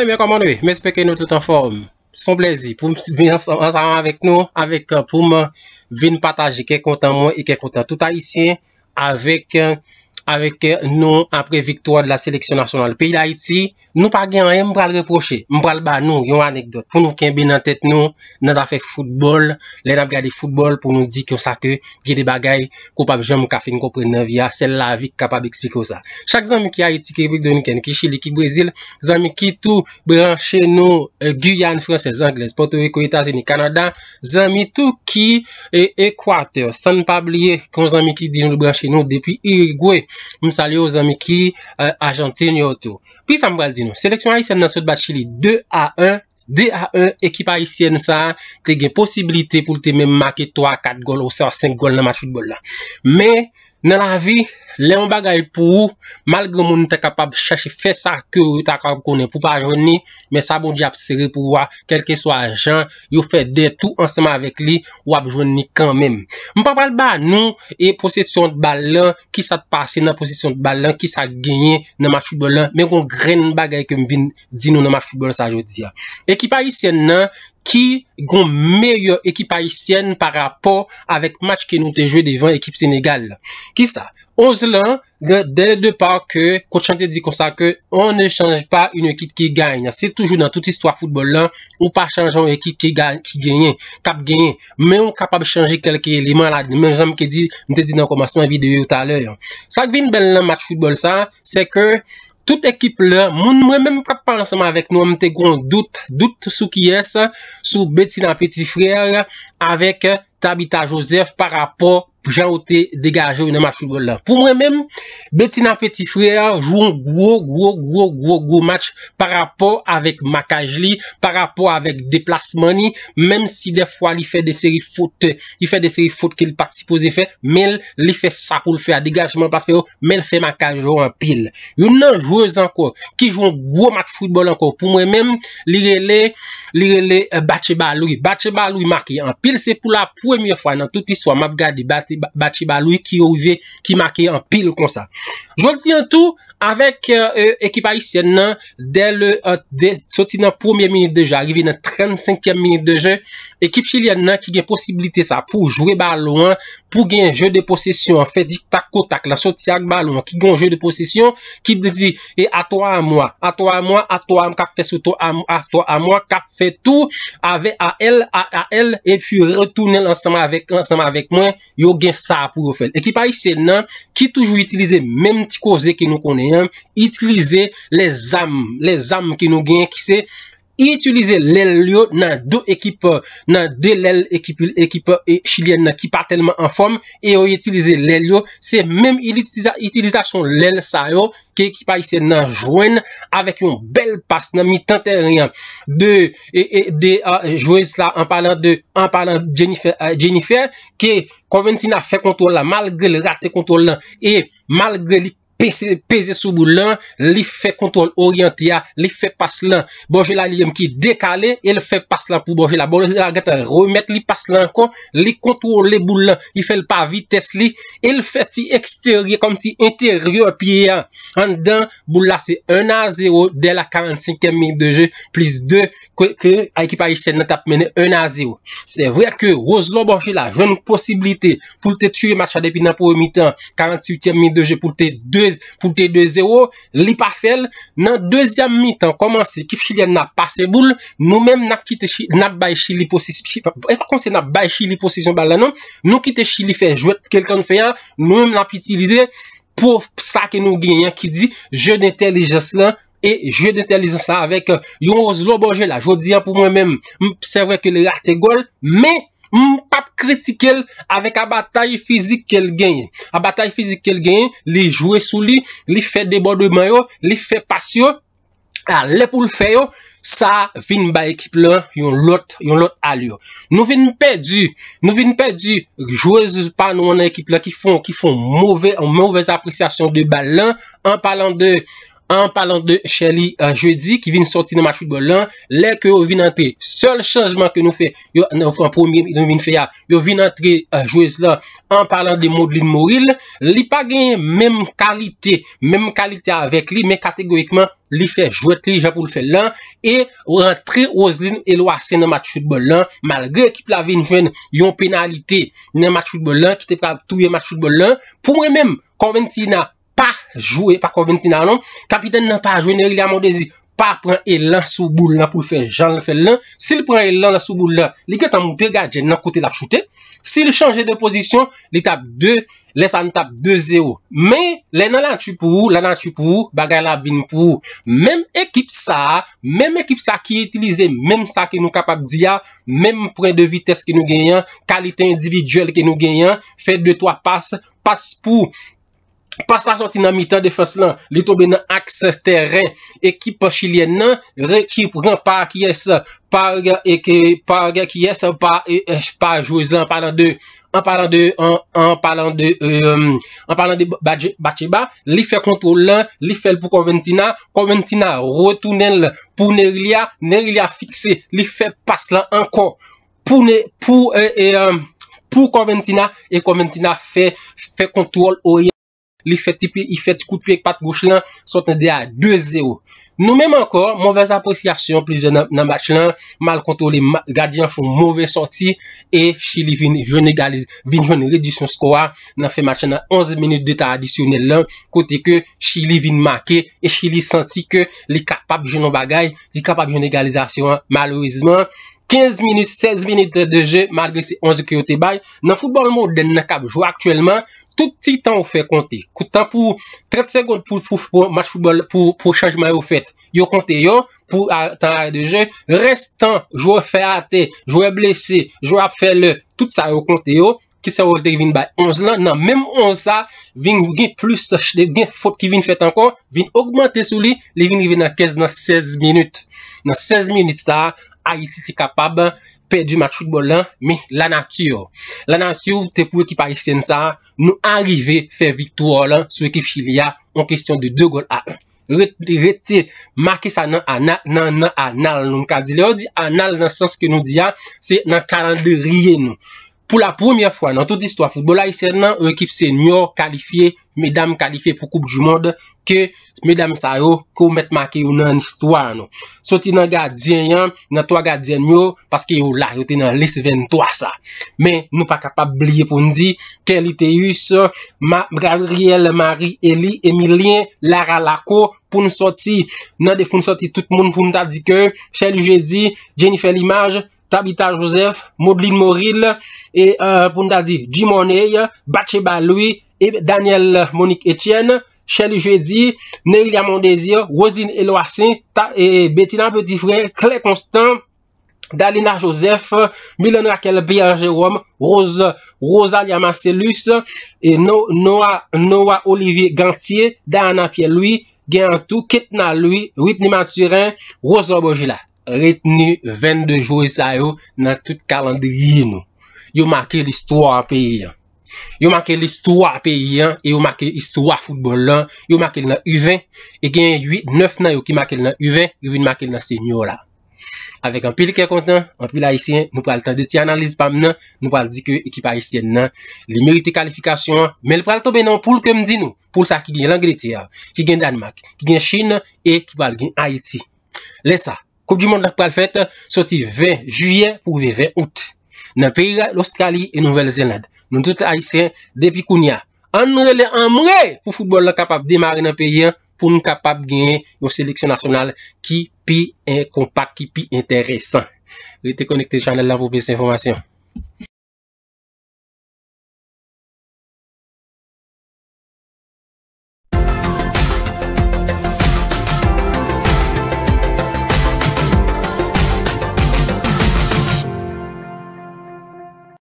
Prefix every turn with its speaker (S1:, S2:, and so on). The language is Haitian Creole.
S1: mwen komandwe, mwen speke nou tout an form son plezi pou mwen an salman avèk nou, avèk euh, pou mwen euh, vin patajikè kontan mwen, ikè e kontan tout an isye, avèk euh, Aweke eh, nou apre viktorat la seleksyon nasyonal. Pei la iti, nou pa gen ane mbral reproche. Mbral ba nou, yon anekdot. Foun nou ken bin nan tet nou, nan zafek futbol. Le nan brade futbol pou nou di ki yon sa ke. Ki de bagay, koupab jen mou kafen koupre 9 ya. Sel la avik kapab ekspiko sa. Chak zanmi ki a iti, ki ebrik do yon ken. Ki chili, ki brezil. Zanmi ki tou branche nou. Eh, Guyane, fransez, angles. Porto Rico, etas, yoni, kanada. Zanmi tou ki ekwarte. Eh, San pa blye kon zanmi ki di nou branche nou. Depi yon Mwen salye euh, ou zanmiki Ajante nyoto Pi sa mwen al di nou Seleksyon a Ysen nan sot bat chili 2-1 2-1 Ekipa Ysen sa Te gen posibilite pou te men make 3-4 gol Ou sa 5 gol nan mat futbol la Me Nan la vi Le yon bagay pou ou, mal gen moun nou te kapab chache fe sa ke ou yon ta kapab konen pou pa jwenni, men sa bon di ap sere pou wap, kelke swa jan, yon fe de tout anseman avek li, wap jwenni kan men. Mwen pa pral ba nou, e posesyon d'balan, ki sa te pase nan posesyon d'balan, ki sa genyen nan machu bolan, men kon gren nan bagay ke mvin di nou nan machu bolan sa jwenni. Ekipa isyen nan, ki gon meyo ekipa isyen par rapport avek match ke nou te jwe devan ekip Senegal. Ki sa? Ose lan, gen, del de pa ke, kote chante di kon sa ke, on ne chanje pa yon ekip ki genye. Se toujou nan tout istwa foutbol lan, ou pa chanje yon ekip ki genye, tap genye, men ou kapab chanje kelke eleman la, men janm ke di, mte di nan komasman videyo taler. Sa gvin bel lan match foutbol sa, se ke, tout ekip la, mwen mwen mwen kap pan lan seman avek nou, mte gwan dout, dout sou ki es, sou beti nan peti frer, avek tabi ta josef, par rapor, jan ou te degaje ou nan mat foudbol la. Pou mwen men, beti nan peti frye jou ou gwo, gwo, gwo, gwo, gwo match par rapport avèk makaj li, par rapport avèk deplasman li, men si defwa li fè de seri fote, li fè de seri fote ki li patisipoze fè, men li fè sa pou l fè a degaje ou nan patisipoze, men fè makaj ou an pil. Yon nan jwèz anko ki jou ou gwo mat foudbol anko. Pou mwen men, li re le li re euh, le bache baloui. Bache baloui maki an pil, se pou la premye fwa nan touti sou a map gadi bati batibaloui ki ouve, ki make an pil kon sa. Jwant si an tou Avèk ekipa isè nan, euh, soti nan poumè minute de jè, arrivi nan 35è minute de jè, ekipa chèlè nan ki gen posibilite sa, pou jwè balon, pou gen jè de posesyon, fè dik takotak la soti ak balon, ki gen jè de posesyon, ki bè di, e atò a mò, atò a mò, atò a mò, kap fè sò to a mò, atò a mò, kap fè tou, avè a el, a el, e pù retounè lansèman avèk, lansèman avèk mò, yo gen sa pou yo fèl. Ekipa isè nan, ki touj Utilize les am Les am ki nou gen Utilize lèl yo nan do ekip Nan de lèl ekip Ekip chilien nan ki pa telman an form E yo utilize lèl yo Se menm il itiliza son lèl sa yo Ki ekip a yise nan jwen Avèk yon bel pas nan mi tentè riyan De ah, Jwen sla an palan de An palan Jennifer Ki euh, konventina fè kontou la Malgè li rate kontou la E malgè li peze sou boulan, li fe kontrol oryantia, li fe paslan Bourgela li yon ki dekale, il fe paslan pou Bourgela, Bourgela gata remet li paslan kon, li kontrol li boulan, il fe l pa vites li il fe ti eksteryen, kom si interior piye an, an dan boulan se 1-0 de la 45e min deje, plis 2 kwe ke a ekipa yi chen natap mene 1-0, se vwe ke Roslo Bourgela, jen nou posibilite pou te tue matcha depi nan pou o mitan 48e min deje pou te 2 pou te 2-0, li pa fel nan dezyam mi tan koman se kif chilyan nan paseboul, nou men nan kite chili, eh, nan bay chili posisyon e pa kon se nan bay chili posisyon balanon nou kite chili fe, jwet kelkan fe nou men nan pitilize pou sa ke nou genyen ki di jwet netelize slan e jwet netelize slan avek yon ozlo boje la, jwet diyan pou mwen men se vwe ke le arte gol, me Mpap kritikel avèk a batay fizik ke l genye. A batay fizik ke l genye, li jwè sou li, li fè debò de mayo, li fè pasyo. A lè pou l fè yo, sa vin ba ekip lè yon lot al yo. Nou vin pè di, nou vin pè di, jwè jwè pa nou an ekip lè ki fon, ki fon mouvè, mouvè apresyasyon de balan an palan de... an palan de Shelly euh, Jeudi ki vin soti nan match futebol lan, lè ke yo vin antre, sol chanjman ke nou fe, yo vin antre jou es lan, an palan de Maudlin Mouril, li pa gen men kalite, men kalite avèk li, men kategorikman li fe jou et li, japon fè lan, e rentre Roseline Eloise nan match futebol lan, malgre ki plave yon penalite nan match futebol lan, ki te pral tou yon match futebol lan, pou mwen men konven si yon nan, pa jwè, pa konventi non? non? nan anon, kapiten nan pa jwè, nan yè li a modèzi, pa pren elan souboul nan pou l'fè, jan lè fè lè, si lè pren elan lè souboul nan, lè gè tan moutè, gà, jè nan kote lè ap choute, si lè chanjè de pozisyon, lè tap 2, lè san tap 2-0, men, lè nan lan chupou, lan lan chupou, bagay lè ap vin pou, men ekip sa, men ekip sa ki yè itilize, men ekip sa ki nou kapap diya, men pren de vitès ki nou genyan, kalite individuel ki nou genyan, fè 2-3 pas, pas pou Pas sa choti nan mitan de fes lan, li tobe nan akse teren ekip chilien nan rekip gen pa kiye se pa eke, pa ge kiye se pa eke, pa joze lan. An palan de, an palan de, an palan de, an euh, palan de bache ba, li fe kontrol lan, li fel pou konventina, konventina, re tunel pou nerilya, nerilya fikse, li fe pas lan an kon, pou konventina, euh, euh, e konventina fe kontrol oye. Li fet ti pi, li fet ti kout pi ek pat gouch lan, son ten de a 2-0. Nou menm ankor, mouvez aposlyasyon plize nan bach lan, mal kontou li gadyan foun mouvez soti, e chili vin jone galiz, vin jone redisyon skowa nan fe matche nan 11 minute de ta adisyonel lan, kote ke chili vin make, e chili senti ke li kapab jone bagay, li kapab jone galizasyon malouizman. 15 min, 16 min de je, magre se 11 ki yo te bay, nan football mode den nakab, jou aktyelman, touti tan ou fe konte, koutan pou 30 segonde pou chanjman ou fet, yo konte yo, pou tan ari de je, restan, jou a fe ate, jou a blese, jou a fe le, tout sa yo konte yo, Ki sa wote rivin bay 11 lan, nan menm 11 sa, vin gen plus sa chle, gen fote ki vin fet ankon, vin augmante sou li, li vin rivin nan kez nan 16 minut. Nan 16 minut sa, a iti ti kapab, pe di mat chouk bol lan, mi la natyou. La natyou te pou ekipa ifsen sa, nou arive fe viktou lan, sou ekip chili ya, an kestyon de 2 gol a 1. Reti, maki sa nan anal, nan anal nan kandile, anal nan sens ke nou di ya, se nan 42 riyen nou. Fou la poumyè fwa nan tout istwa foudbola, non, y se nan ou ekip se nyo kalifiye, medam kalifiye pou koup jumod, ke medam sa yo kou met make yo nan istwa no. Soti nan gadiyen yon, nan toa gadiyen yo, paske yo la yo te nan lis ven toa sa. Men nou pa kapab blye pou ndi, Keliteus, Gabriel, Marie, Eli, Emilien, Lara Lako pou nsoti. Nan de pou nsoti tout moun pou nta dike, Chelle Jeudi, Jennifer Limage, Tabita Josef, Moudline Moril, et, euh, poun ta di, Djimon Ney, Bache Baloui, et Daniel Monique Etienne, Chely Jeudi, Neylia Mondezio, Rosine Eloasin, ta, et Bettina Petitfouin, Clay Constant, Dalina Josef, Milena Kelbi, Anjewom, Rosa, Rosa Liamacelus, et Noah, Noah Olivier Gantier, Diana Pelloui, Gantou, Ketnaloui, Whitney Maturin, Rosa Bojula. reteni 22 jou esa yo nan tout kalandriye nou. Yo make l'histoire a peyi an. Yo make l'histoire a peyi an yo make l'histoire a foutbol an. Yo make l'an uve. E gen 8, 9 nan yo ki make l'an uve. Yo vini make l'an semyo la. Avèk an pil kè kontan, an pil haïsyen, nou pral tan de ti analize pam nan. Nou pral di ke ekip haïsyen nan. Li merite kalifikasyon. Mè l pral tobe nan pou l kem di nou. Poul sa ki gen l'anglite ya. Ki gen Danmak, ki gen Chine, e ki pral gen Haiti. Lè sa. Koup di monde lak pral fèt, soti 20 juyen pou 20 out. Nan peyre, l'Australie e Nouvel-Zenad. Nou dout a isen depi kounya. An mre le an mre pou foudbol lak kapap demare nan peyre pou nou kapap genye yon seleksyon nasyonal ki pi en kompak, ki pi enteresan. Rete konekte chanel la pou bes informasyon.